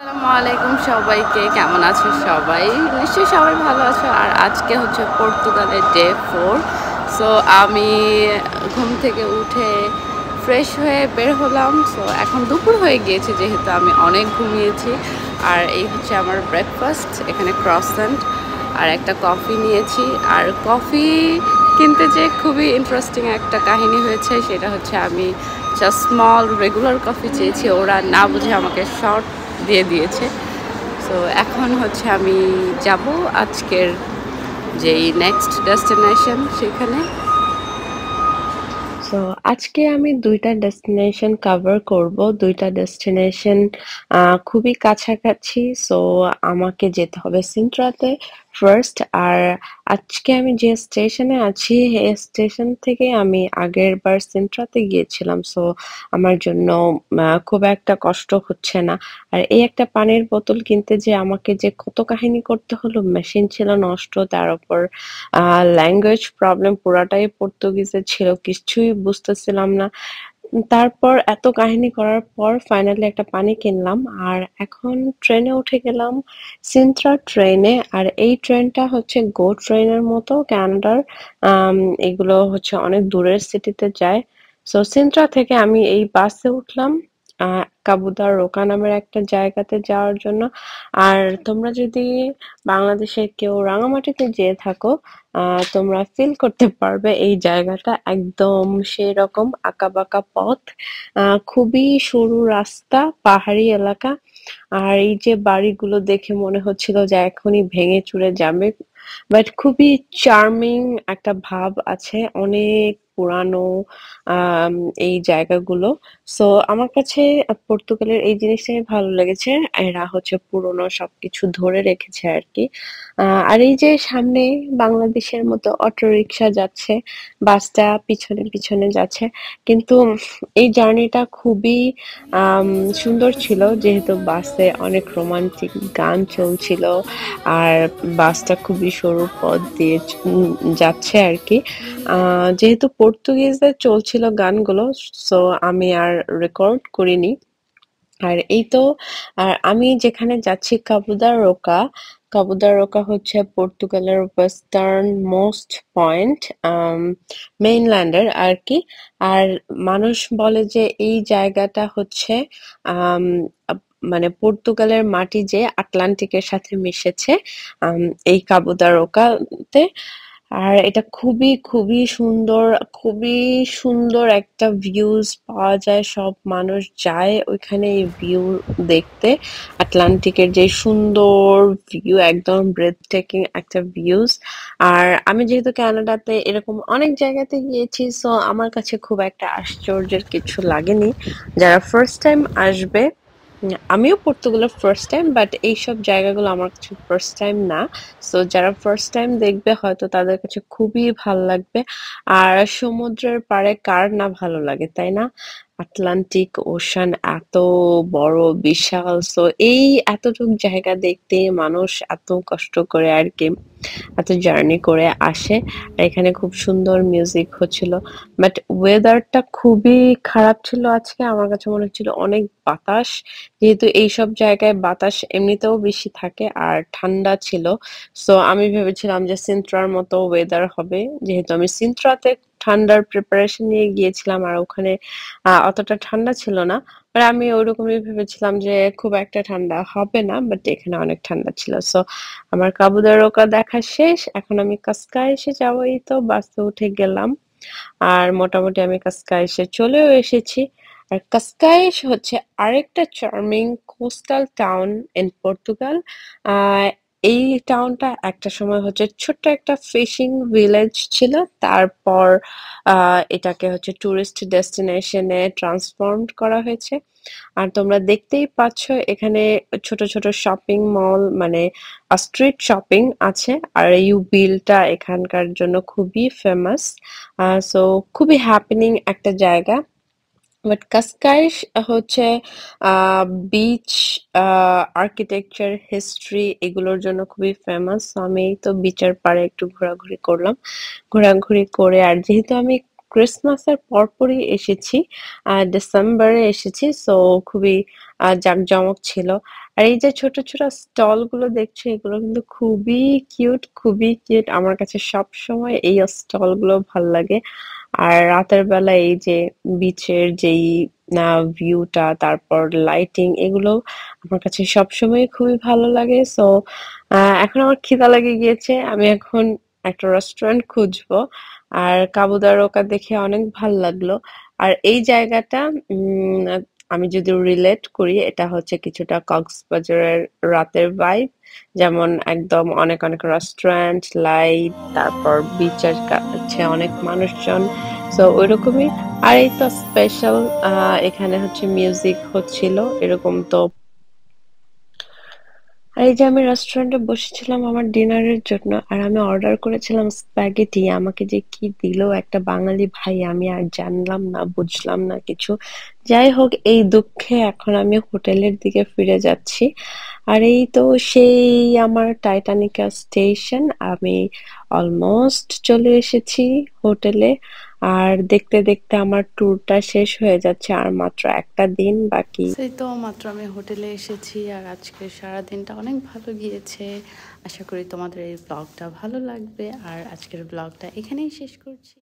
আসসালামু আলাইকুম সবাইকে কেমন আছো সবাই নিশ্চয়ই সবাই ভালো আছো আর আজকে হচ্ছে পর্তুগালের ডে ফোর সো আমি ঘুম থেকে উঠে ফ্রেশ হয়ে বের হলাম সো এখন দুপুর হয়ে গিয়েছে যেহেতু আমি অনেক ঘুমিয়েছি আর এই হচ্ছে আমার ব্রেকফাস্ট এখানে ক্রসেন্ট আর একটা কফি নিয়েছি আর কফি কিনতে যে খুবই ইন্টারেস্টিং একটা কাহিনী হয়েছে সেটা হচ্ছে আমি জাস্ট স্মল রেগুলার কফি চেয়েছি ওরা না বুঝে আমাকে শর্ট দিয়ে দিয়েছে সো এখন হচ্ছে আমি যাব আজকের যেই নেক্সট ডেস্টিনেশন সেখানে সো আজকে আমি দুইটা ডেস্টিনেশন কভার করব দুইটা ডেস্টিনেশন খুবই কাছাকাছি সো আমাকে যেতে হবে সিন্ট্রাতে ফার্স্ট আর আজকে আমি যে স্টেশনে আছি এই স্টেশন থেকে আমি আগের বার সিন্ট্রাতে গিয়েছিলাম সো আমার জন্য খুব একটা কষ্ট হচ্ছে না আর এই একটা পানির বোতল কিনতে যে আমাকে যে কত কাহিনী করতে হলো মেশিন ছিল নষ্ট তার উপর ল্যাঙ্গুয়েজ প্রবলেম পুরাটাই পর্তুগিজে ছিল কিছুই বুঝতেছিলাম না তারপর এত কাহিনী করার পর ফাইনালি একটা পানি কিনলাম আর এখন ট্রেনে উঠে গেলাম সিন্ত্রা ট্রেনে আর এই ট্রেনটা হচ্ছে গো ট্রেনের মতো ক্যানাডার এগুলো হচ্ছে অনেক দূরের সিটিতে যায় সো সিন্ত্রা থেকে আমি এই বাসে উঠলাম কাবুদার রোকা নামের একটা জায়গাতে যাওয়ার জন্য আর তোমরা যদি বাংলাদেশের কেউ রাঙামাটিতে যেয়ে থাকো তোমরা ফিল করতে পারবে এই জায়গাটা একদম সেই রকম আঁকাবাঁকা পথ খুবই সরু রাস্তা পাহাড়ি এলাকা আর এই যে বাড়িগুলো দেখে মনে হচ্ছিল যে এখনই ভেঙে চুরে যাবে বাট খুবই চার্মিং একটা ভাব আছে অনেক পুরানো এই জায়গাগুলো সো আমার কাছে পর্তুগালের এই জিনিসটাই ভালো লেগেছে এরা হচ্ছে পুরনো সবকিছু ধরে রেখেছে আর কি আর এই যে সামনে বাংলাদেশের মতো অটোরিকশা যাচ্ছে বাসটা পিছনে পিছনে যাচ্ছে কিন্তু এই জার্নিটা খুবই সুন্দর ছিল যেহেতু বাসে অনেক রোমান্টিক গান চলছিল আর বাসটা খুবই সরু পথ দিয়ে যাচ্ছে আর কি যেহেতু পর্তুগিজদের চলছিল গানগুলো সো আমি আর রেকর্ড করিনি আর এই তো আর আমি যেখানে যাচ্ছি কাবুদা রোকা কাবুদা রোকা হচ্ছে পর্তুগালের ওয়েস্টার্ন মোস্ট পয়েন্ট মেইনল্যান্ডের আর কি আর মানুষ বলে যে এই জায়গাটা হচ্ছে um, মানে পর্তুগালের মাটি যে আটলান্টিকের সাথে মিশেছে এই কাবুদারোকাতে আর এটা খুবই খুবই সুন্দর খুবই সুন্দর একটা ভিউজ পাওয়া যায় সব মানুষ যায় ওইখানে এই ভিউ দেখতে আটলান্টিকের যে সুন্দর ভিউ একদম ব্রেথ টেকিং একটা ভিউজ আর আমি যেহেতু ক্যানাডাতে এরকম অনেক জায়গাতে গিয়েছি সো আমার কাছে খুব একটা আশ্চর্যের কিছু লাগেনি যারা ফার্স্ট টাইম আসবে আমিও পর্তুগালে ফার্স্ট টাইম বাট এইসব জায়গাগুলো আমার কাছে ফার্স্ট টাইম না সো যারা ফার্স্ট টাইম দেখবে হয়তো তাদের কাছে খুবই ভালো লাগবে আর সমুদ্রের পাড়ে কার না ভালো লাগে তাই না আটলান্টিক ওশান এত বড় বিশাল সো এই এতটুক জায়গা দেখতে মানুষ এত কষ্ট করে আর কি এত জার্নি করে আসে আর এখানে খুব সুন্দর মিউজিক হচ্ছিল বাট ওয়েদারটা খুবই খারাপ ছিল আজকে আমার কাছে মনে হচ্ছিল অনেক বাতাস যেহেতু এইসব জায়গায় বাতাস এমনিতেও বেশি থাকে আর ঠান্ডা ছিল সো আমি ভেবেছিলাম যে সিন্ত্রার মতো ওয়েদার হবে যেহেতু আমি সিন্ত্রাতে ঠান্ডার প্রিপারেশন নিয়ে গিয়েছিলাম আর ওখানে অতটা ঠান্ডা ছিল না বাট আমি ওরকমই ভেবেছিলাম যে খুব একটা ঠান্ডা হবে না বাট এখানে অনেক ঠান্ডা ছিল সো আমার ওকা দেখা শেষ এখন আমি কাসকা এসে যাওয়াই তো বাসে উঠে গেলাম আর মোটামুটি আমি কাসকা এসে চলেও এসেছি আর কাসকাইস হচ্ছে আরেকটা charming coastal town in Portugal এই টাউনটা একটা সময় হচ্ছে ছোট্ট একটা ফিশিং ভিলেজ ছিল তারপর এটাকে হচ্ছে ট্যুরিস্ট ডেস্টিনেশনে ট্রান্সফর্ম করা হয়েছে আর তোমরা দেখতেই পাচ্ছ এখানে ছোট ছোট শপিং মল মানে স্ট্রিট শপিং আছে আর এই বিলটা এখানকার জন্য খুবই ফেমাস সো খুবই হ্যাপেনিং একটা জায়গা বাট কাসকাইশ হচ্ছে বিচ আর্কিটেকচার হিস্ট্রি এগুলোর জন্য খুবই ফেমাস আমি তো বিচের পাড়ে একটু ঘোরাঘুরি করলাম ঘোরাঘুরি করে আর যেহেতু আমি ক্রিসমাসের পরপরই এসেছি ডিসেম্বরে এসেছি সো খুবই জাঁকজমক ছিল আর এই যে ছোট ছোট স্টলগুলো দেখছি এগুলো কিন্তু খুবই কিউট খুবই কিউট আমার কাছে সব সময় এই স্টলগুলো ভাল লাগে আর রাতের বেলা এই যে বিচের যেই না ভিউটা তারপর লাইটিং এগুলো আমার কাছে সবসময় খুবই ভালো লাগে সো এখন আমার খিদা লেগে গিয়েছে আমি এখন একটা রেস্টুরেন্ট খুঁজবো আর কাবুদার ওকা দেখে অনেক ভাল লাগলো আর এই জায়গাটা আমি যদি রিলেট করি এটা হচ্ছে কিছুটা কক্সবাজারের রাতের ভাইব যেমন একদম অনেক অনেক রেস্টুরেন্ট লাইট তারপর বিচার কাছে অনেক মানুষজন সো রকমই আর এই তো স্পেশাল এখানে হচ্ছে মিউজিক হচ্ছিল এরকম তো আর এই যে আমি রেস্টুরেন্টে বসেছিলাম আমার ডিনারের জন্য আর আমি অর্ডার করেছিলাম স্প্যাগেটি আমাকে যে কি দিল একটা বাঙালি ভাই আমি আর জানলাম না বুঝলাম না কিছু যাই হোক এই দুঃখে এখন আমি হোটেলের দিকে ফিরে যাচ্ছি আর এই তো সেই আমার টাইটানিকা স্টেশন আমি অলমোস্ট চলে এসেছি হোটেলে আর দেখতে দেখতে আমার ট্যুরটা শেষ হয়ে যাচ্ছে আর মাত্র একটা দিন বাকি সেই তো মাত্র আমি হোটেলে এসেছি আর আজকে সারা দিনটা অনেক ভালো গিয়েছে আশা করি তোমাদের এই ব্লগটা ভালো লাগবে আর আজকের ব্লগটা এখানেই শেষ করছি